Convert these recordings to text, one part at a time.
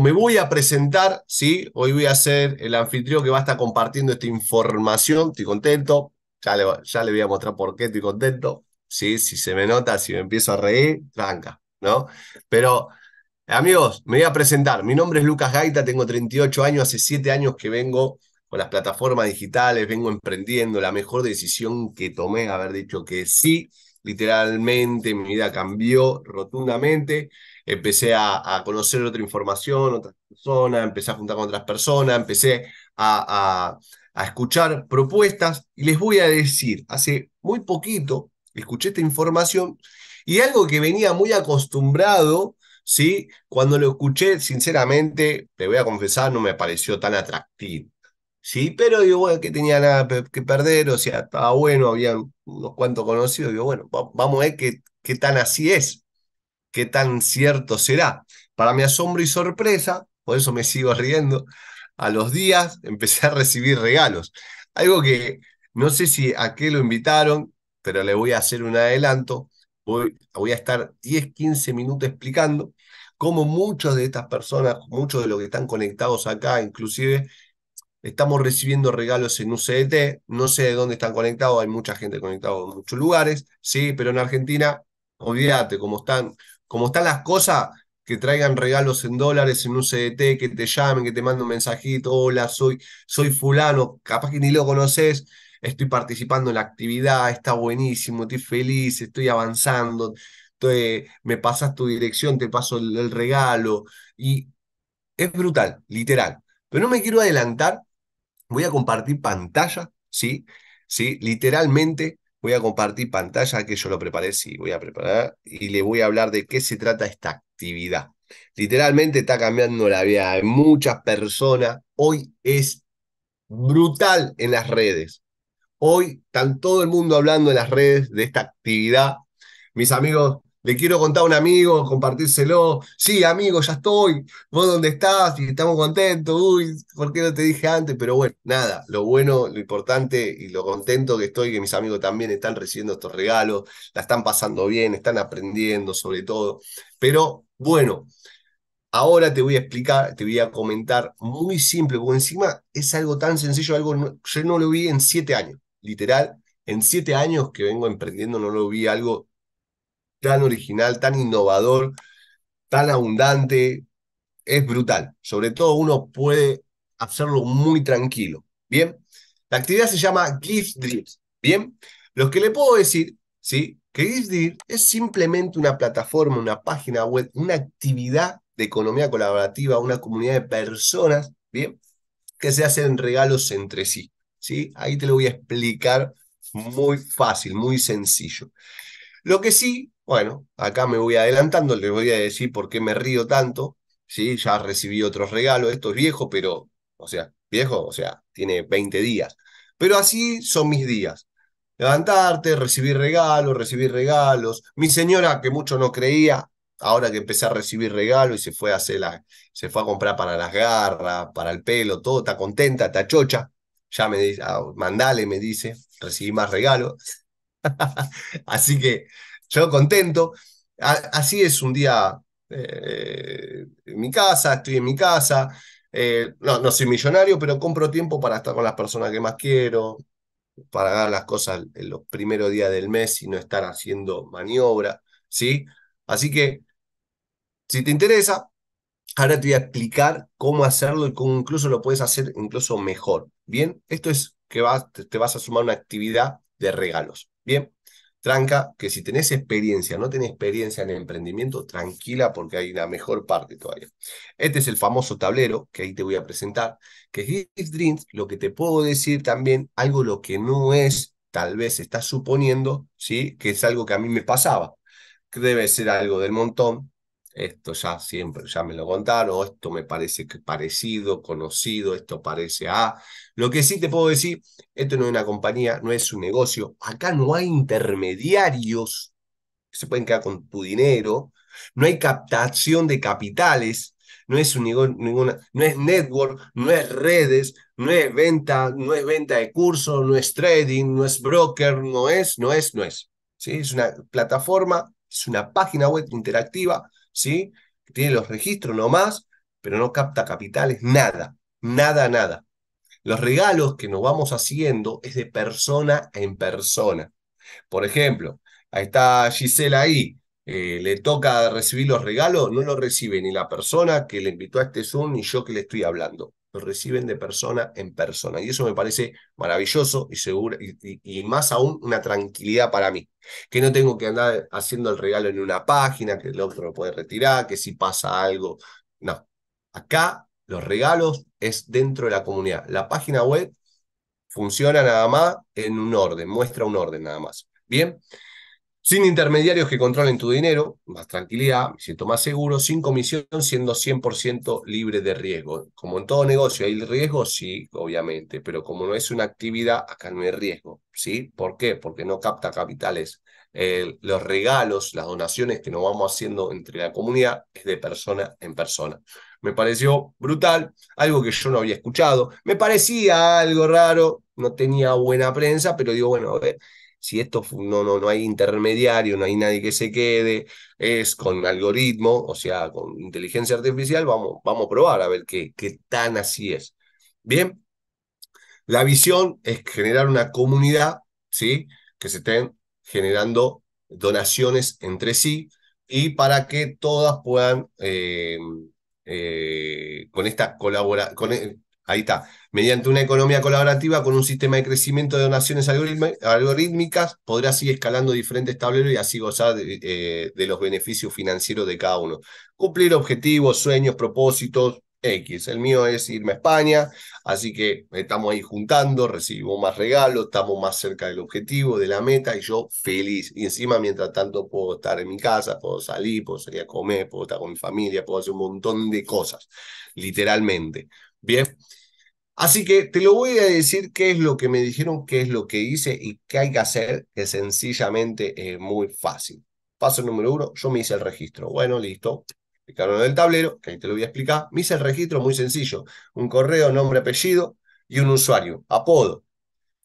me voy a presentar, ¿sí? Hoy voy a ser el anfitrión que va a estar compartiendo esta información. Estoy contento. Ya le, voy a mostrar por qué estoy contento. ¿Sí? Si se me nota, si me empiezo a reír, tranca, ¿no? Pero, amigos, me voy a presentar. Mi nombre es Lucas Gaita, tengo 38 años, hace 7 años que vengo con las plataformas digitales, vengo emprendiendo. La mejor decisión que tomé, haber dicho que sí, literalmente, mi vida cambió rotundamente empecé a, conocer otra información, otras personas, empecé a juntar con otras personas, empecé a, escuchar propuestas y les voy a decir, hace muy poquito escuché esta información y algo que venía muy acostumbrado ¿sí? Cuando lo escuché, sinceramente, te voy a confesar, no me pareció tan atractivo, ¿sí? Pero digo, bueno, que tenía nada que perder, o sea, estaba bueno, había unos cuantos conocidos, digo, bueno, vamos a ver qué tan así es, qué tan cierto será. Para mi asombro y sorpresa, por eso me sigo riendo, a los días empecé a recibir regalos. Algo que no sé si a qué lo invitaron, pero le voy a hacer un adelanto. Voy, voy a estar 10, 15 minutos explicando cómo muchas de estas personas, muchos de los que están conectados acá, inclusive, estamos recibiendo regalos en UCDT. No sé de dónde están conectados, hay mucha gente conectada en muchos lugares, sí, pero en Argentina, olvídate cómo están como están las cosas, que traigan regalos en dólares en un CDT, que te llamen, que te manden un mensajito, hola, soy, soy fulano, capaz que ni lo conoces, estoy participando en la actividad, está buenísimo, estoy feliz, estoy avanzando, me pasas tu dirección, te paso el, el regalo, y es brutal, literal. Pero no me quiero adelantar, voy a compartir pantalla, ¿sí? ¿Sí? Literalmente Voy a compartir pantalla que yo lo preparé, sí, voy a preparar y le voy a hablar de qué se trata esta actividad. Literalmente está cambiando la vida de muchas personas. Hoy es brutal en las redes. Hoy están todo el mundo hablando en las redes de esta actividad. Mis amigos, le quiero contar a un amigo, compartírselo. Sí, amigo, ya estoy, vos dónde estás y estamos contentos, uy, ¿por qué no te dije antes? Pero bueno, nada, lo bueno, lo importante y lo contento que estoy, que mis amigos también están recibiendo estos regalos, la están pasando bien, están aprendiendo sobre todo. Pero bueno, Ahora te voy a explicar, te voy a comentar muy simple, porque encima es algo tan sencillo, algo yo no lo vi en siete años, literal, en siete años que vengo emprendiendo no lo vi algo tan original, tan innovador, tan abundante, es brutal. Sobre todo uno puede hacerlo muy tranquilo. Bien, la actividad se llama Gift Drips. Bien, lo que le puedo decir, ¿sí? Que Gift Drips es simplemente una plataforma, una página web, una actividad de economía colaborativa, una comunidad de personas, ¿bien? Que se hacen regalos entre sí, ¿sí? Ahí te lo voy a explicar muy fácil, muy sencillo. Lo que sí bueno, acá me voy adelantando, les voy a decir por qué me río tanto, ¿sí? Ya recibí otros regalos, esto es viejo, pero, o sea, viejo, o sea, tiene 20 días. Pero así son mis días. Levantarte, recibir regalos, recibir regalos. Mi señora, que mucho no creía, ahora que empecé a recibir regalos y se fue a hacer la, se fue a comprar para las garras, para el pelo, todo, está contenta, está chocha. Ya me dice, ah, mandale, me dice, recibí más regalos. Así que yo contento. así es un día eh, en mi casa, estoy en mi casa. Eh, no, no soy millonario, pero compro tiempo para estar con las personas que más quiero, para dar las cosas en los primeros días del mes y no estar haciendo maniobra, ¿sí? Así que, si te interesa, ahora te voy a explicar cómo hacerlo y cómo incluso lo puedes hacer incluso mejor, ¿bien? Esto es que vas, te vas a sumar una actividad de regalos, ¿bien? que si tenés experiencia, no tenés experiencia en el emprendimiento, tranquila porque hay una mejor parte todavía. Este es el famoso tablero que ahí te voy a presentar, que es Dreams, lo que te puedo decir también, algo lo que no es, tal vez estás suponiendo, ¿sí? que es algo que a mí me pasaba, que debe ser algo del montón, esto ya siempre, ya me lo contaron, esto me parece parecido, conocido, esto parece a... lo que sí te puedo decir, esto no es una compañía, no es un negocio, acá no hay intermediarios que se pueden quedar con tu dinero, no hay captación de capitales, no es ninguna, no es network, no es redes, no es venta, no es venta de curso, no es trading, no es broker, no es, no es, no es. ¿sí? Es una plataforma, es una página web interactiva ¿sí? tiene los registros nomás, pero no capta capitales, nada, nada, nada. Los regalos que nos vamos haciendo es de persona en persona. Por ejemplo, ahí está Gisela ahí, eh, le toca recibir los regalos, no lo recibe ni la persona que le invitó a este Zoom ni yo que le estoy hablando lo reciben de persona en persona. Y eso me parece maravilloso y seguro, y, más aún una tranquilidad para mí, que no tengo que andar haciendo el regalo en una página, que el otro lo puede retirar, que si pasa algo. No, acá los regalos es dentro de la comunidad. La página web funciona nada más en un orden, muestra un orden nada más. Bien. Sin intermediarios que controlen tu dinero, más tranquilidad, me siento más seguro, sin comisión, siendo 100% libre de riesgo. Como en todo negocio hay riesgo, sí, obviamente, pero como no es una actividad, acá no hay riesgo, ¿sí? ¿Por qué? Porque no capta capitales. los regalos, las donaciones que nos vamos haciendo entre la comunidad es de persona en persona. Me pareció brutal, algo que yo no había escuchado. Me parecía algo raro, no tenía buena prensa, pero digo, bueno, a ver, si esto no, no, no hay intermediario, no hay nadie que se quede, es con algoritmo, o sea, con inteligencia artificial, vamos, vamos a probar a ver qué, qué tan así es. Bien, la visión es generar una comunidad, ¿sí? Que se estén generando donaciones entre sí y para que todas puedan, eh, eh, con esta colaboración, eh, ahí está, Mediante una economía colaborativa con un sistema de crecimiento de donaciones algorítmicas, podrás ir escalando diferentes tableros y así gozar de, eh, de los beneficios financieros de cada uno. Cumplir objetivos, sueños, propósitos, X. El mío es irme a España, así que estamos ahí juntando, recibimos más regalos, estamos más cerca del objetivo, de la meta, y yo feliz. Y encima, mientras tanto, puedo estar en mi casa, puedo salir, puedo salir a comer, puedo estar con mi familia, puedo hacer un montón de cosas, literalmente. Bien. Así que te lo voy a decir qué es lo que me dijeron, qué es lo que hice y qué hay que hacer, que sencillamente es muy fácil. Paso número uno, yo me hice el registro. Bueno, listo. Explicaron el tablero, que ahí te lo voy a explicar. Me hice el registro muy sencillo. Un correo, nombre, apellido y un usuario, apodo.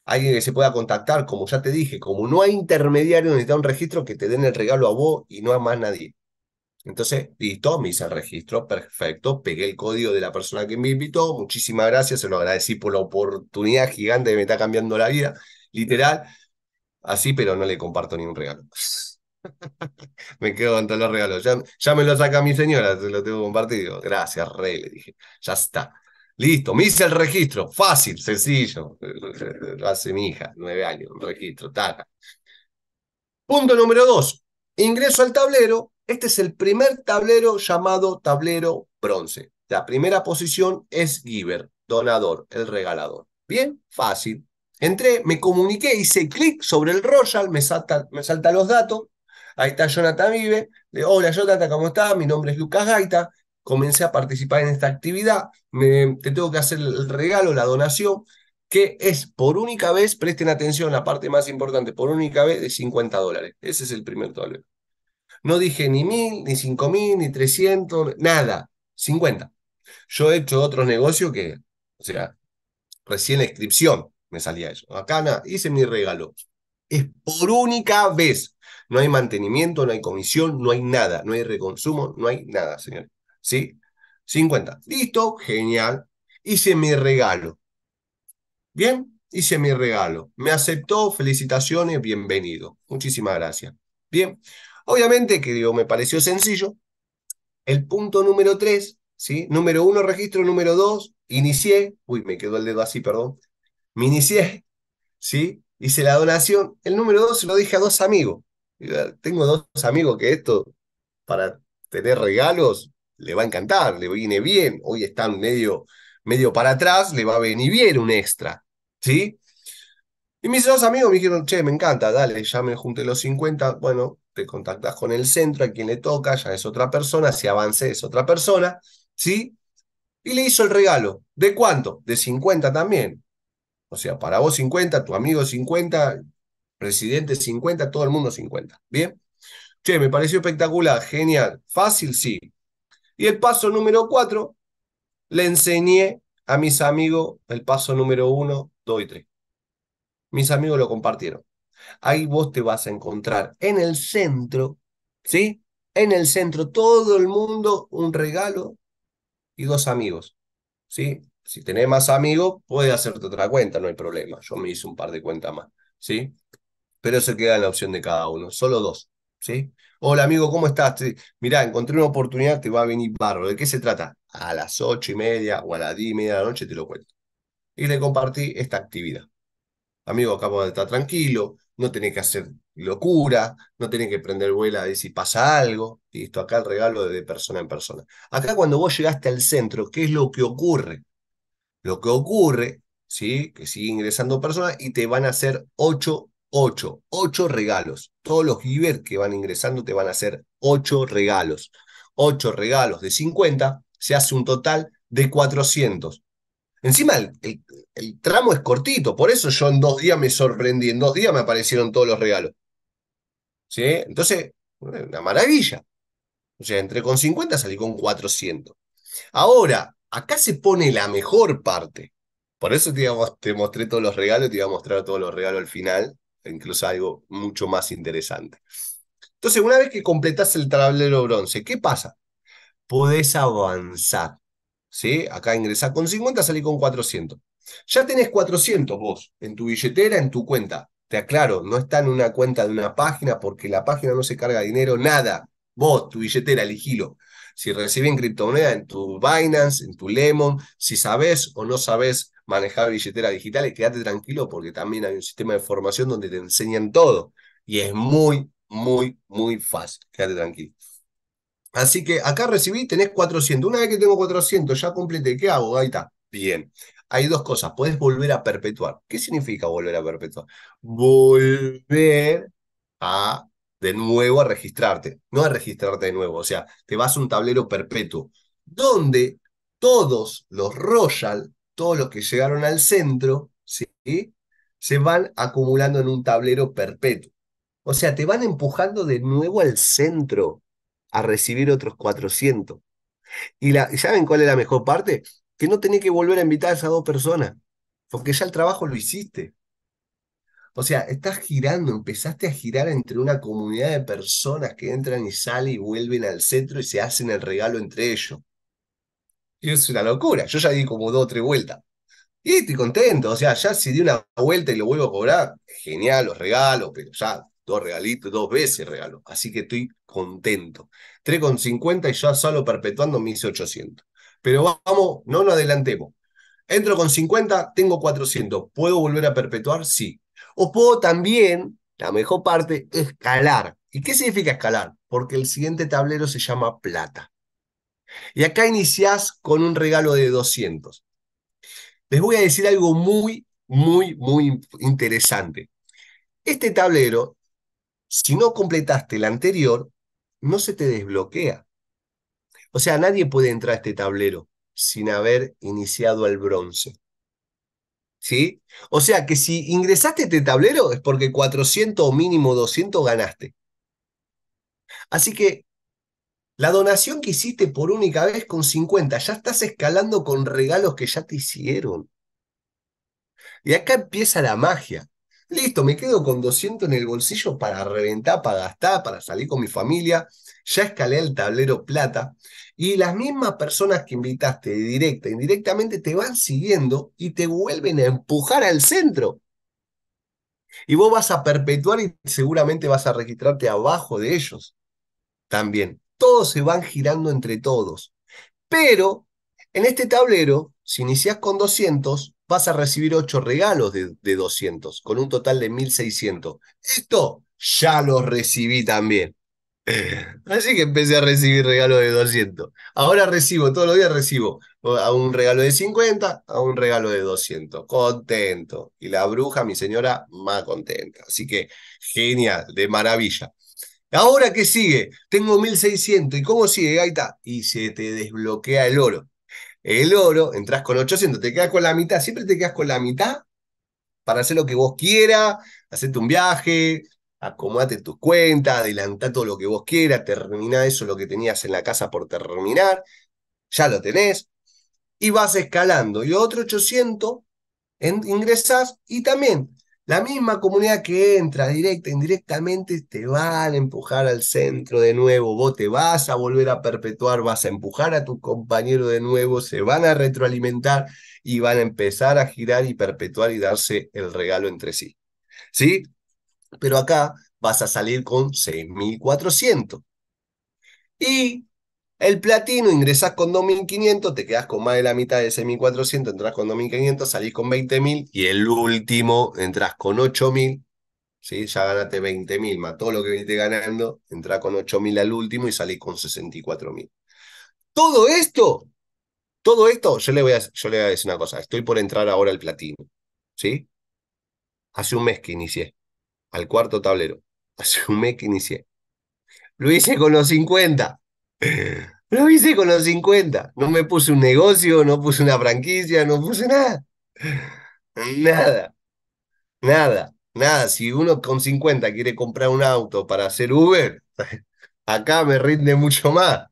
Alguien que se pueda contactar, como ya te dije, como no hay intermediario, necesita un registro que te den el regalo a vos y no a más nadie. Entonces, listo, me hice el registro, perfecto, pegué el código de la persona que me invitó, muchísimas gracias, se lo agradecí por la oportunidad gigante que me está cambiando la vida, literal, así, pero no le comparto ni un regalo. me quedo con todos los regalos, ya, ya me lo saca mi señora, se lo tengo compartido, gracias, rey, le dije, ya está. Listo, me hice el registro, fácil, sencillo, lo hace mi hija, nueve años, un registro, taca. Punto número dos, ingreso al tablero, este es el primer tablero llamado tablero bronce. La primera posición es giver, donador, el regalador. Bien, fácil. Entré, me comuniqué, hice clic sobre el Royal, me salta, me salta los datos. Ahí está Jonathan Vive. Le, Hola Jonathan, ¿cómo estás? Mi nombre es Lucas Gaita. Comencé a participar en esta actividad. te tengo que hacer el regalo, la donación, que es por única vez, presten atención, la parte más importante, por única vez de 50 dólares. Ese es el primer tablero. No dije ni mil, ni cinco mil, ni trescientos, nada, 50. Yo he hecho otros negocios que, o sea, recién la inscripción me salía eso. Acá nada. hice mi regalo. Es por única vez. No hay mantenimiento, no hay comisión, no hay nada, no hay reconsumo, no hay nada, señores. ¿Sí? 50. Listo, genial. Hice mi regalo. Bien, hice mi regalo. Me aceptó, felicitaciones, bienvenido. Muchísimas gracias. Bien, Obviamente que digo, me pareció sencillo. El punto número 3, ¿sí? Número 1, registro, número 2, inicié, uy, me quedó el dedo así, perdón. Me inicié, ¿sí? Hice la donación. El número 2 se lo dije a dos amigos. Tengo dos amigos que esto, para tener regalos, le va a encantar, le viene bien. Hoy están medio, medio para atrás, le va a venir bien un extra, ¿sí? Y mis dos amigos me dijeron, che, me encanta, dale, ya me junté los 50, bueno, te contactas con el centro, a quien le toca, ya es otra persona, si avance es otra persona, ¿sí? Y le hizo el regalo. ¿De cuánto? De 50 también. O sea, para vos 50, tu amigo 50, presidente 50, todo el mundo 50. ¿Bien? Che, me pareció espectacular, genial, fácil, sí. Y el paso número 4, le enseñé a mis amigos el paso número 1, 2 y 3. Mis amigos lo compartieron. Ahí vos te vas a encontrar en el centro, ¿sí? En el centro, todo el mundo, un regalo y dos amigos, ¿sí? Si tenés más amigos, puedes hacerte otra cuenta, no hay problema. Yo me hice un par de cuentas más, ¿sí? Pero eso queda en la opción de cada uno, solo dos, ¿sí? Hola amigo, ¿cómo estás? Mirá, encontré una oportunidad, te va a venir barro. ¿De qué se trata? A las ocho y media o a las diez y media de la noche te lo cuento. Y le compartí esta actividad. Amigo, acabo de estar tranquilo, no tenés que hacer locura, no tenés que prender vuela de si pasa algo, esto acá el regalo de persona en persona. Acá cuando vos llegaste al centro, ¿qué es lo que ocurre? Lo que ocurre, ¿sí? Que sigue ingresando personas y te van a hacer 8, 8, 8 regalos. Todos los givers que van ingresando te van a hacer 8 regalos. 8 regalos de 50, se hace un total de 400. Encima el, tramo es cortito, por eso yo en dos días me sorprendí, en dos días me aparecieron todos los regalos. ¿Sí? Entonces, una maravilla. O sea, entré con 50, salí con 400. Ahora, acá se pone la mejor parte. Por eso te, mostré todos los regalos, te iba a mostrar todos los regalos al final, incluso algo mucho más interesante. Entonces, una vez que completas el tablero bronce, ¿qué pasa? Podés avanzar. ¿sí? Acá ingresa con 50, salí con 400. Ya tenés 400 vos en tu billetera, en tu cuenta. Te aclaro, no está en una cuenta de una página porque la página no se carga dinero, nada. Vos, tu billetera, eligilo. Si reciben criptomoneda en tu Binance, en tu Lemon, si sabes o no sabés manejar billetera digitales, quédate tranquilo porque también hay un sistema de formación donde te enseñan todo. Y es muy, muy, muy fácil. Quédate tranquilo. Así que acá recibí, tenés 400. Una vez que tengo 400, ya completé. ¿Qué hago? Ahí está. Bien. Hay dos cosas. puedes volver a perpetuar. ¿Qué significa volver a perpetuar? Volver a de nuevo a registrarte. No a registrarte de nuevo. O sea, te vas a un tablero perpetuo donde todos los Royal, todos los que llegaron al centro, ¿sí? se van acumulando en un tablero perpetuo. O sea, te van empujando de nuevo al centro a recibir otros 400. Y la, ¿saben cuál es la mejor parte? Que no tenía que volver a invitar a esas dos personas, porque ya el trabajo lo hiciste. O sea, estás girando, empezaste a girar entre una comunidad de personas que entran y salen y vuelven al centro y se hacen el regalo entre ellos. Y es una locura. Yo ya di como dos o tres vueltas. Y estoy contento. O sea, ya si di una vuelta y lo vuelvo a cobrar, genial, los regalos, pero ya dos regalitos, dos veces regalo. Así que estoy contento. 3,50 y ya solo perpetuando 1,800. Pero vamos, no nos adelantemos. Entro con 50, tengo 400. ¿Puedo volver a perpetuar? Sí. O puedo también, la mejor parte, escalar. ¿Y qué significa escalar? Porque el siguiente tablero se llama plata. Y acá iniciás con un regalo de 200. Les voy a decir algo muy, muy, muy interesante. Este tablero si no completaste el anterior, no se te desbloquea. O sea, nadie puede entrar a este tablero sin haber iniciado el bronce. ¿Sí? O sea que si ingresaste a este tablero es porque 400 o mínimo 200 ganaste. Así que la donación que hiciste por única vez con 50, ya estás escalando con regalos que ya te hicieron. Y acá empieza la magia. Listo, me quedo con 200 en el bolsillo para reventar, para gastar, para salir con mi familia. Ya escalé el tablero plata y las mismas personas que invitaste directa e indirectamente te van siguiendo y te vuelven a empujar al centro. Y vos vas a perpetuar y seguramente vas a registrarte abajo de ellos. También, todos se van girando entre todos. Pero en este tablero, si inicias con 200, vas a recibir 8 regalos de, 200, con un total de 1600. Esto ya lo recibí también. Eh, así que empecé a recibir regalos de 200. Ahora recibo, todos los días recibo a un regalo de 50, a un regalo de 200. Contento. Y la bruja, mi señora, más contenta. Así que genial, de maravilla. Ahora que sigue, tengo 1600. ¿Y cómo sigue, Gaita? Y se te desbloquea el oro el oro, entras con 800, te quedas con la mitad, siempre te quedas con la mitad para hacer lo que vos quieras, hacerte un viaje, acomodate tus cuentas, adelantá todo lo que vos quieras, terminá eso lo que tenías en la casa por terminar, ya lo tenés, y vas escalando. Y otro 800 ingresas y también la misma comunidad que entra directa, indirectamente, te van a empujar al centro de nuevo. Vos te vas a volver a perpetuar, vas a empujar a tu compañero de nuevo, se van a retroalimentar y van a empezar a girar y perpetuar y darse el regalo entre sí. ¿Sí? Pero acá vas a salir con 6.400. Y el platino, ingresás con 2.500, te quedás con más de la mitad de ese 1.400, entras con 2.500, salís con 20.000 y el último entras con 8.000, ¿sí? ya ganaste 20.000 más todo lo que viniste ganando, entras con 8.000 al último y salís con 64.000. Todo esto, todo esto, yo le, voy a, yo le voy a decir una cosa, estoy por entrar ahora al platino, ¿sí? Hace un mes que inicié, al cuarto tablero, hace un mes que inicié. Lo hice con los 50. Lo hice con los 50. No me puse un negocio, no puse una franquicia, no puse nada. Nada. Nada. Nada. Si uno con 50 quiere comprar un auto para hacer Uber, acá me rinde mucho más.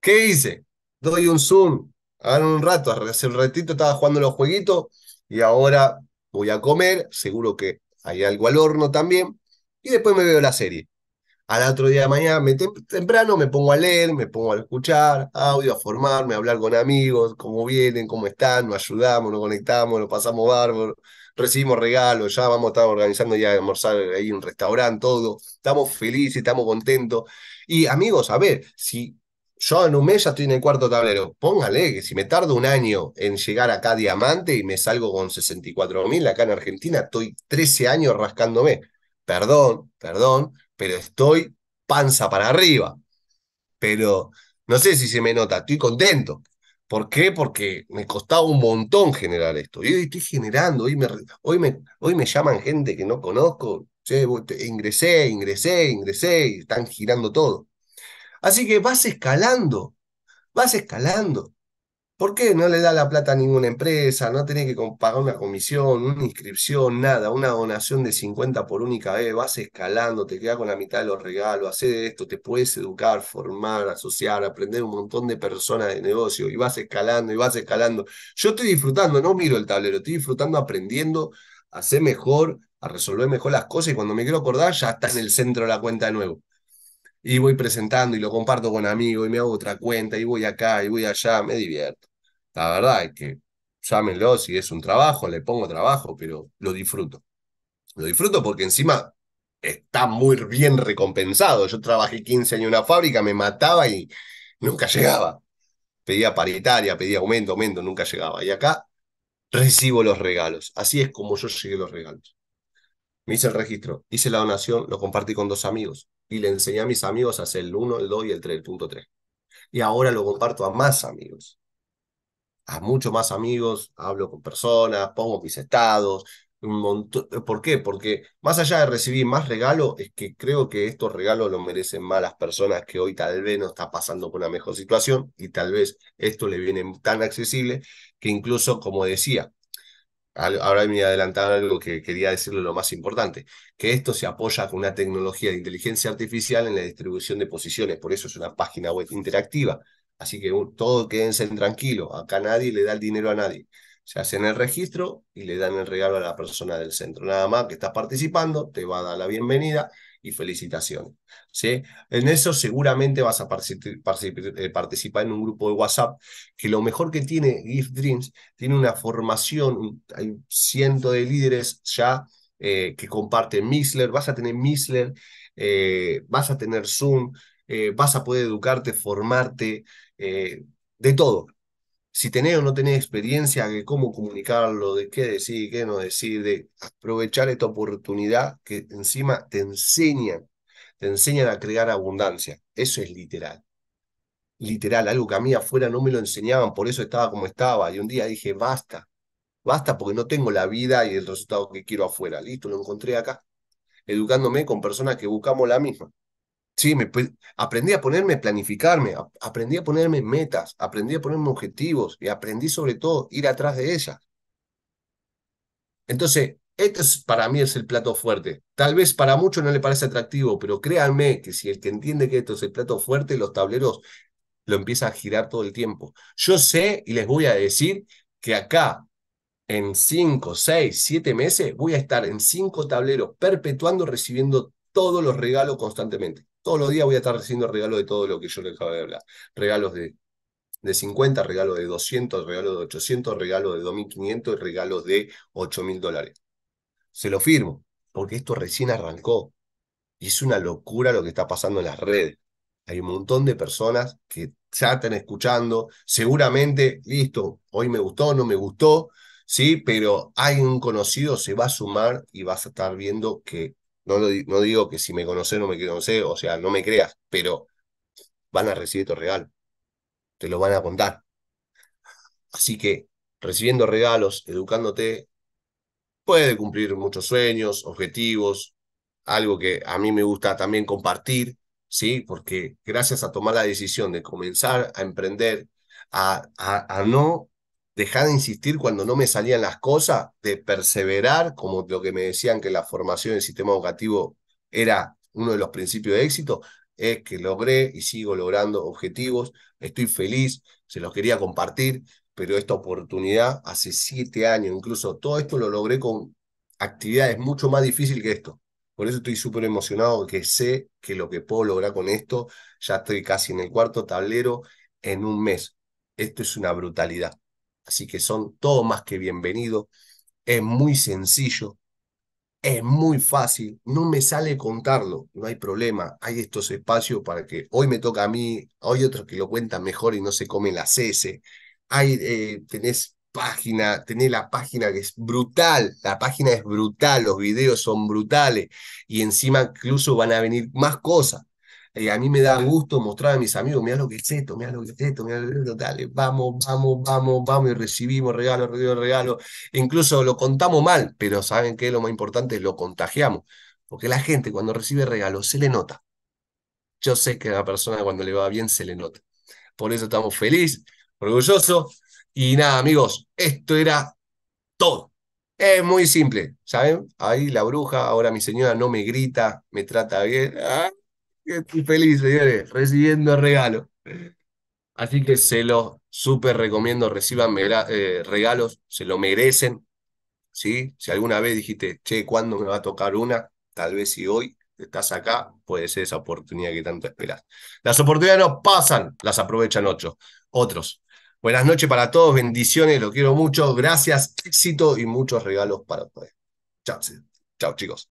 ¿Qué hice? Doy un zoom. Ahora un rato, hace un ratito estaba jugando los jueguitos y ahora voy a comer. Seguro que hay algo al horno también. Y después me veo la serie al otro día de mañana, temprano me pongo a leer, me pongo a escuchar audio, a formarme, a hablar con amigos, cómo vienen, cómo están, nos ayudamos, nos conectamos, nos pasamos bárbaro, recibimos regalos, ya vamos a estar organizando ya almorzar ahí un restaurante, todo, estamos felices, estamos contentos. Y amigos, a ver, si yo en un mes ya estoy en el cuarto tablero. Póngale que si me tardo un año en llegar acá a diamante y me salgo con 64.000 mil acá en Argentina, estoy 13 años rascándome. Perdón, perdón, pero estoy panza para arriba. Pero no sé si se me nota, estoy contento. ¿Por qué? Porque me costaba un montón generar esto. Y hoy estoy generando, hoy me, hoy me, llaman gente que no conozco. ingresé, ingresé, ingresé, y están girando todo. Así que vas escalando, vas escalando. ¿Por qué no le da la plata a ninguna empresa? No tiene que pagar una comisión, una inscripción, nada, una donación de 50 por única vez, vas escalando, te quedas con la mitad de los regalos, haces esto, te puedes educar, formar, asociar, aprender un montón de personas de negocio y vas escalando y vas escalando. Yo estoy disfrutando, no miro el tablero, estoy disfrutando aprendiendo a ser mejor, a resolver mejor las cosas y cuando me quiero acordar ya está en el centro de la cuenta de nuevo y voy presentando y lo comparto con amigos y me hago otra cuenta y voy acá y voy allá, me divierto. La verdad es que llámenlo si es un trabajo, le pongo trabajo, pero lo disfruto. Lo disfruto porque encima está muy bien recompensado. Yo trabajé 15 años en una fábrica, me mataba y nunca llegaba. Pedía paritaria, pedía aumento, aumento, nunca llegaba. Y acá recibo los regalos. Así es como yo llegué los regalos. Me hice el registro, hice la donación, lo compartí con dos amigos y le enseñé a mis amigos a hacer el 1, el 2 y el 3, punto 3. Y ahora lo comparto a más amigos a muchos más amigos, hablo con personas, pongo mis estados, ¿Por qué? Porque más allá de recibir más regalos, es que creo que estos regalos lo merecen más las personas que hoy tal vez no está pasando por una mejor situación y tal vez esto le viene tan accesible que incluso, como decía, ahora me adelantaba algo que quería decirle lo más importante, que esto se apoya con una tecnología de inteligencia artificial en la distribución de posiciones, por eso es una página web interactiva Así que uh, todos quédense tranquilos, acá nadie le da el dinero a nadie. Se hacen el registro y le dan el regalo a la persona del centro. Nada más que estás participando, te va a dar la bienvenida y felicitaciones. ¿sí? En eso seguramente vas a eh, participar en un grupo de WhatsApp, que lo mejor que tiene Gift Dreams, tiene una formación, hay cientos de líderes ya eh, que comparten Mixler, vas a tener Mixler, eh, vas a tener Zoom, vas a poder educarte, formarte. Eh, de todo. Si tenés o no tenés experiencia, de cómo comunicarlo, de qué decir, qué no decir, de aprovechar esta oportunidad que encima te enseñan, te enseñan a crear abundancia. Eso es literal. Literal, algo que a mí afuera no me lo enseñaban, por eso estaba como estaba. Y un día dije, basta, basta porque no tengo la vida y el resultado que quiero afuera. Listo, lo encontré acá, educándome con personas que buscamos la misma. Sí, aprendí a ponerme, planificarme, aprendí a ponerme metas, aprendí a ponerme objetivos y aprendí sobre todo ir atrás de ellas. Entonces, esto para mí es el plato fuerte. Tal vez para muchos no le parece atractivo, pero créanme que si el que entiende que esto es el plato fuerte, los tableros lo empieza a girar todo el tiempo. Yo sé y les voy a decir que acá en 5, 6, 7 meses voy a estar en cinco tableros perpetuando, recibiendo todos los regalos constantemente. Todos los días voy a estar recibiendo regalos de todo lo que yo les acabo de hablar. Regalos de, 50, regalos de 200, regalos de 800, regalos de 2.500 y regalos de 8.000 dólares. Se lo firmo, porque esto recién arrancó. Y es una locura lo que está pasando en las redes. Hay un montón de personas que ya están escuchando, seguramente, listo, hoy me gustó, no me gustó, sí, pero hay un conocido, se va a sumar y vas a estar viendo que no, digo que si me conocen no me conoces, o sea, no me creas, pero van a recibir tu regalo. Te lo van a contar. Así que recibiendo regalos, educándote, puede cumplir muchos sueños, objetivos, algo que a mí me gusta también compartir, ¿sí? Porque gracias a tomar la decisión de comenzar a emprender, a, a no dejar de insistir cuando no me salían las cosas, de perseverar, como lo que me decían que la formación el sistema educativo era uno de los principios de éxito, es que logré y sigo logrando objetivos, estoy feliz, se los quería compartir, pero esta oportunidad hace siete años, incluso todo esto lo logré con actividades mucho más difíciles que esto. Por eso estoy súper emocionado, que sé que lo que puedo lograr con esto, ya estoy casi en el cuarto tablero en un mes. Esto es una brutalidad. Así que son todo más que bienvenidos. Es muy sencillo, es muy fácil, no me sale contarlo, no hay problema. Hay estos espacios para que hoy me toca a mí, hay otros que lo cuentan mejor y no se comen las S. Hay, eh, tenés página, tenés la página que es brutal, la página es brutal, los videos son brutales y encima incluso van a venir más cosas. Y eh, a mí me da gusto mostrar a mis amigos, mira lo que es esto, mira lo que es esto, mira lo que es esto, dale, vamos, vamos, vamos, vamos, y recibimos regalo, recibimos regalo. incluso lo contamos mal, pero ¿saben qué? Lo más importante lo contagiamos, porque la gente cuando recibe regalos se le nota. Yo sé que a la persona cuando le va bien se le nota. Por eso estamos felices, orgullosos. Y nada, amigos, esto era todo. Es muy simple, ¿saben? Ahí la bruja, ahora mi señora no me grita, me trata bien. ¡Ah! Estoy feliz, señores, recibiendo regalo. Así que se los súper recomiendo, reciban eh, regalos, se lo merecen. ¿sí? Si alguna vez dijiste, che, ¿cuándo me va a tocar una? Tal vez si hoy estás acá, puede ser esa oportunidad que tanto esperas. Las oportunidades no pasan, las aprovechan otros. otros. Buenas noches para todos, bendiciones, los quiero mucho, gracias, éxito y muchos regalos para ustedes. Chao, chao chicos.